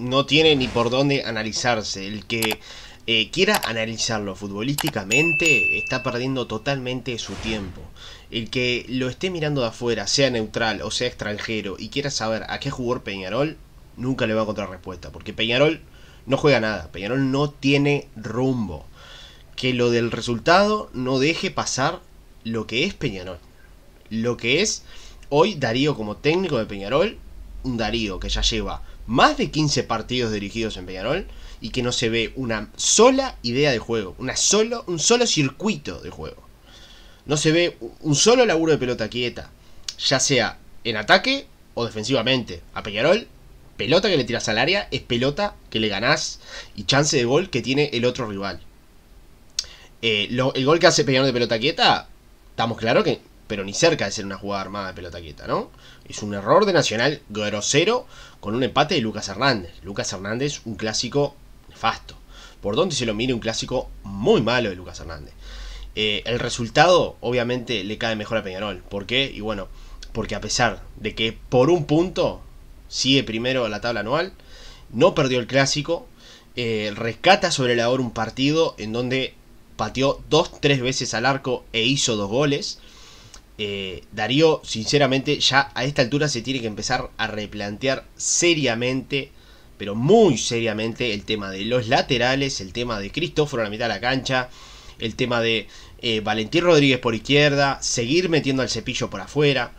no tiene ni por dónde analizarse. El que eh, quiera analizarlo futbolísticamente está perdiendo totalmente su tiempo. El que lo esté mirando de afuera, sea neutral o sea extranjero, y quiera saber a qué jugador Peñarol, nunca le va a encontrar respuesta. Porque Peñarol no juega nada, Peñarol no tiene rumbo. Que lo del resultado no deje pasar lo que es Peñarol. Lo que es hoy Darío como técnico de Peñarol, un Darío que ya lleva más de 15 partidos dirigidos en Peñarol y que no se ve una sola idea de juego, una solo, un solo circuito de juego. No se ve un solo laburo de pelota quieta, ya sea en ataque o defensivamente. A Peñarol, pelota que le tiras al área es pelota que le ganás y chance de gol que tiene el otro rival. Eh, el gol que hace Peñarol de pelota quieta, estamos claros que pero ni cerca de ser una jugada armada de pelota quieta, ¿no? Es un error de Nacional grosero con un empate de Lucas Hernández. Lucas Hernández, un clásico nefasto. Por donde se lo mire, un clásico muy malo de Lucas Hernández. Eh, el resultado, obviamente, le cae mejor a Peñarol. ¿Por qué? Y bueno, porque a pesar de que por un punto sigue primero la tabla anual, no perdió el clásico, eh, rescata sobre el hora un partido en donde pateó dos, tres veces al arco e hizo dos goles. Eh, Darío, sinceramente, ya a esta altura se tiene que empezar a replantear seriamente, pero muy seriamente, el tema de los laterales, el tema de Cristóforo en la mitad de la cancha, el tema de eh, Valentín Rodríguez por izquierda, seguir metiendo al cepillo por afuera.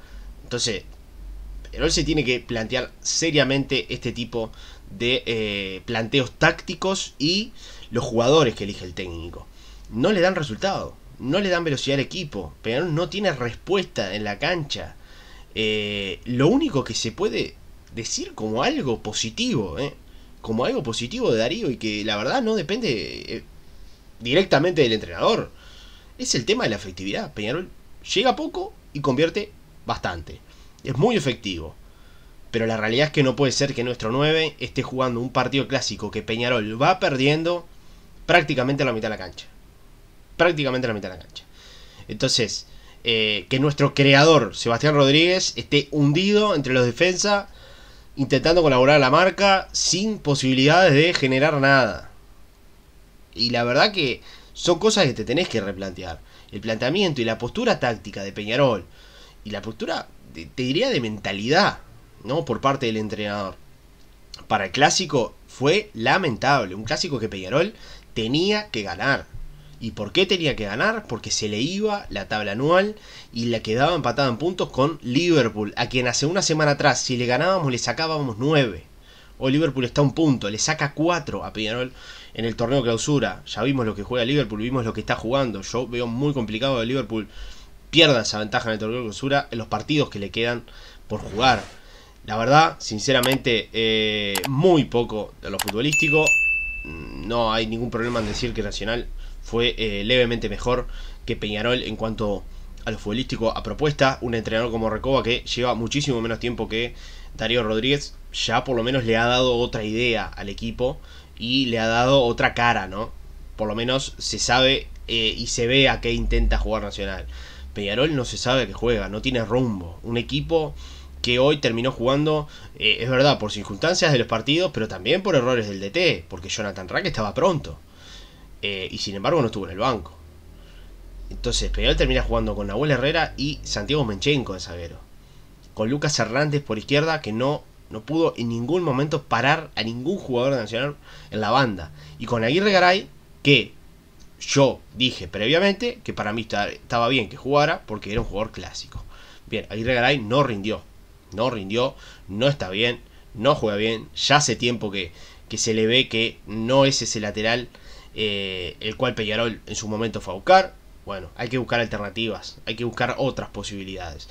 Entonces, él se tiene que plantear seriamente este tipo de eh, planteos tácticos y los jugadores que elige el técnico. No le dan resultado no le dan velocidad al equipo. Peñarol no tiene respuesta en la cancha. Eh, lo único que se puede decir como algo positivo, eh, como algo positivo de Darío y que la verdad no depende eh, directamente del entrenador, es el tema de la efectividad. Peñarol llega poco y convierte bastante. Es muy efectivo. Pero la realidad es que no puede ser que nuestro 9 esté jugando un partido clásico que Peñarol va perdiendo prácticamente a la mitad de la cancha prácticamente la mitad de la cancha. Entonces, eh, que nuestro creador, Sebastián Rodríguez, esté hundido entre los defensas, intentando colaborar a la marca, sin posibilidades de generar nada. Y la verdad que son cosas que te tenés que replantear. El planteamiento y la postura táctica de Peñarol. Y la postura, te diría, de mentalidad, ¿no? Por parte del entrenador. Para el clásico fue lamentable. Un clásico que Peñarol tenía que ganar. ¿Y por qué tenía que ganar? Porque se le iba la tabla anual y la quedaba empatada en puntos con Liverpool, a quien hace una semana atrás, si le ganábamos, le sacábamos 9. o Liverpool está a un punto, le saca 4 a Peñarol en el torneo clausura. Ya vimos lo que juega Liverpool, vimos lo que está jugando. Yo veo muy complicado que Liverpool pierda esa ventaja en el torneo clausura en los partidos que le quedan por jugar. La verdad, sinceramente, eh, muy poco de lo futbolístico. No hay ningún problema en decir que Nacional fue eh, levemente mejor que Peñarol en cuanto a lo futbolístico a propuesta. Un entrenador como Recoba que lleva muchísimo menos tiempo que Darío Rodríguez, ya por lo menos le ha dado otra idea al equipo y le ha dado otra cara, ¿no? Por lo menos se sabe eh, y se ve a qué intenta jugar Nacional. Peñarol no se sabe que juega, no tiene rumbo. Un equipo que hoy terminó jugando, eh, es verdad, por circunstancias de los partidos, pero también por errores del DT, porque Jonathan Rack estaba pronto. Eh, y sin embargo no estuvo en el banco. Entonces, Peñarol termina jugando con Nahuel Herrera y Santiago Menchenko de zaguero. Con Lucas Hernández por izquierda, que no, no pudo en ningún momento parar a ningún jugador nacional en la banda. Y con Aguirre Garay, que yo dije previamente que para mí estaba bien que jugara porque era un jugador clásico. Bien, Aguirre Garay no rindió. No rindió, no está bien, no juega bien. Ya hace tiempo que, que se le ve que no es ese lateral eh, el cual Peñarol en su momento fue a buscar. Bueno, hay que buscar alternativas, hay que buscar otras posibilidades.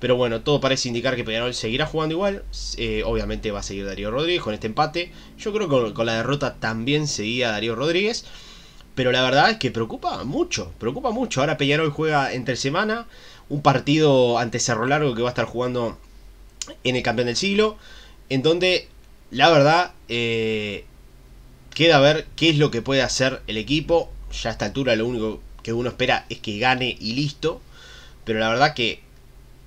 Pero bueno, todo parece indicar que Peñarol seguirá jugando igual. Eh, obviamente va a seguir Darío Rodríguez con este empate. Yo creo que con, la derrota también seguía Darío Rodríguez. Pero la verdad es que preocupa mucho, preocupa mucho. Ahora Peñarol juega entre semana, un partido ante Cerro Largo que va a estar jugando en el campeón del siglo, en donde la verdad eh, Queda ver qué es lo que puede hacer el equipo. Ya a esta altura lo único que uno espera es que gane y listo. Pero la verdad que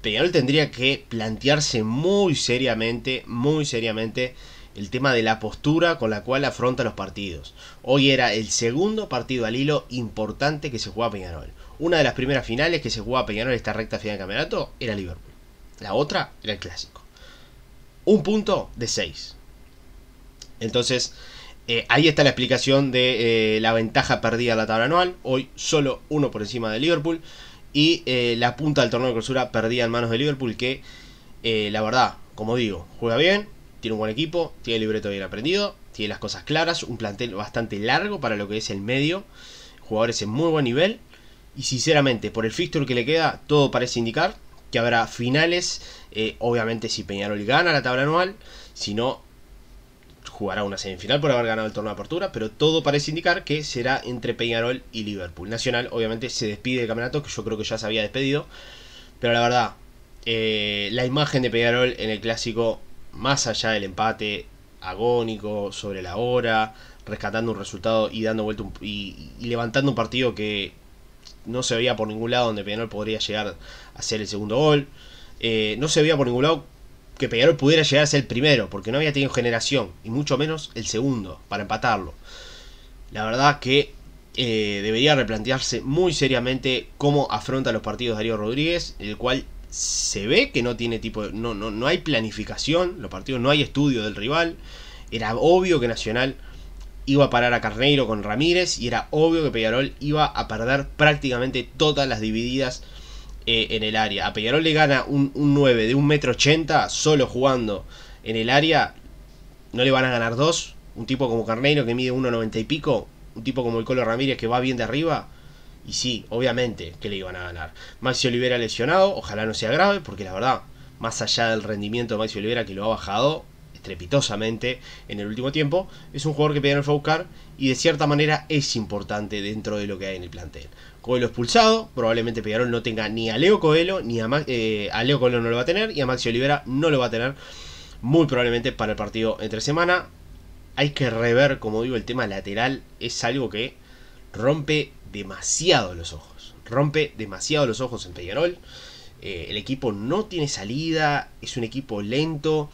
Peñarol tendría que plantearse muy seriamente, muy seriamente el tema de la postura con la cual afronta los partidos. Hoy era el segundo partido al hilo importante que se jugaba Peñarol. Una de las primeras finales que se jugaba Peñarol esta recta final de campeonato era Liverpool. La otra era el clásico. Un punto de 6 Entonces, eh, ahí está la explicación de eh, la ventaja perdida la tabla anual. Hoy solo uno por encima de Liverpool. Y eh, la punta del torneo de clausura perdida en manos de Liverpool. Que la verdad, como digo, juega bien. Tiene un buen equipo. Tiene el libreto bien aprendido. Tiene las cosas claras. Un plantel bastante largo para lo que es el medio. Jugadores en muy buen nivel. Y sinceramente, por el fixture que le queda, todo parece indicar que habrá finales. obviamente si Peñarol gana la tabla anual. Si no, jugará una semifinal por haber ganado el torneo de apertura, pero todo parece indicar que será entre Peñarol y Liverpool. Nacional obviamente se despide del campeonato, que yo creo que ya se había despedido, pero la verdad, eh, la imagen de Peñarol en el clásico, más allá del empate agónico, sobre la hora, rescatando un resultado y dando vuelta y, levantando un partido que no se veía por ningún lado donde Peñarol podría llegar a hacer el segundo gol. Eh, no se veía por ningún lado que Peñarol pudiera llegar el primero, porque no había tenido generación, y mucho menos el segundo, para empatarlo. La verdad que eh, debería replantearse muy seriamente cómo afronta los partidos Darío Rodríguez, el cual se ve que no tiene tipo, no, no, no hay planificación, los partidos no hay estudio del rival, era obvio que Nacional iba a parar a Carneiro con Ramírez y era obvio que Peñarol iba a perder prácticamente todas las divididas eh, en el área. A Peñarol le gana un, 9 de 1,80m solo jugando en el área. No le van a ganar dos. Un tipo como Carneiro que mide 1,90 y pico. Un tipo como el Colo Ramírez que va bien de arriba. Y sí, obviamente que le iban a ganar. Maxi Olivera lesionado. Ojalá no sea grave porque la verdad, más allá del rendimiento de Maxi Olivera que lo ha bajado, estrepitosamente en el último tiempo, es un jugador que Peñarol fue y de cierta manera es importante dentro de lo que hay en el plantel. Coelho expulsado, probablemente Peñarol no tenga ni a Leo Coelho, ni a, eh, a Leo Coelho no lo va a tener y a Maxi Olivera no lo va a tener muy probablemente para el partido entre semana. Hay que rever, como digo, el tema lateral es algo que rompe demasiado los ojos. Rompe demasiado los ojos en Peñarol. Eh, el equipo no tiene salida, es un equipo lento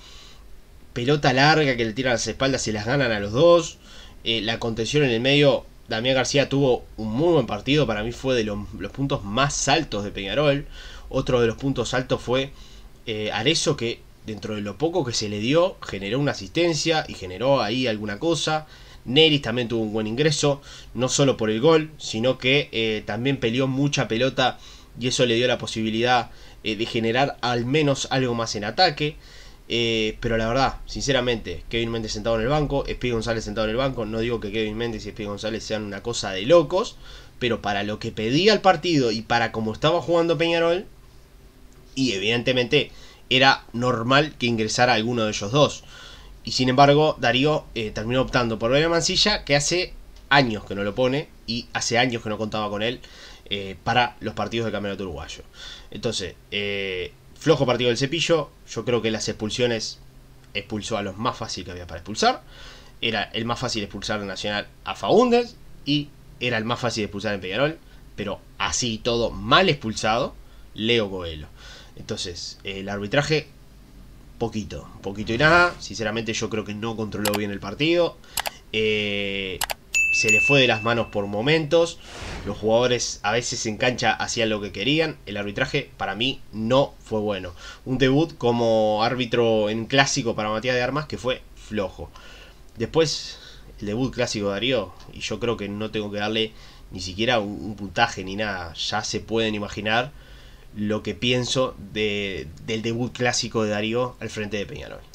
pelota larga que le tiran las espaldas y las ganan a los dos. Eh, la contención en el medio, Damián García tuvo un muy buen partido, para mí fue de los, puntos más altos de Peñarol. Otro de los puntos altos fue eh, Arezo que dentro de lo poco que se le dio generó una asistencia y generó ahí alguna cosa. Neris también tuvo un buen ingreso, no solo por el gol, sino que eh, también peleó mucha pelota y eso le dio la posibilidad eh, de generar al menos algo más en ataque. Eh, pero la verdad, sinceramente, Kevin Méndez sentado en el banco, Espíritu González sentado en el banco. No digo que Kevin Méndez y Espíritu González sean una cosa de locos, pero para lo que pedía el partido y para cómo estaba jugando Peñarol, y evidentemente era normal que ingresara alguno de ellos dos. Y sin embargo, Darío eh, terminó optando por Belén Mancilla, que hace años que no lo pone y hace años que no contaba con él eh, para los partidos de Campeonato Uruguayo. Entonces, eh, Flojo partido del cepillo. Yo creo que las expulsiones expulsó a los más fáciles que había para expulsar. Era el más fácil de expulsar en Nacional a Faúndes y era el más fácil de expulsar en Peñarol. Pero así todo, mal expulsado, Leo Coelho. Entonces, el arbitraje, poquito, poquito y nada. Sinceramente, yo creo que no controló bien el partido. Eh, se le fue de las manos por momentos. Los jugadores a veces en cancha hacían lo que querían. El arbitraje para mí no fue bueno. Un debut como árbitro en clásico para Matías de Armas que fue flojo. Después el debut clásico de Darío y yo creo que no tengo que darle ni siquiera un, puntaje ni nada. Ya se pueden imaginar lo que pienso de, del debut clásico de Darío al frente de Peñarol.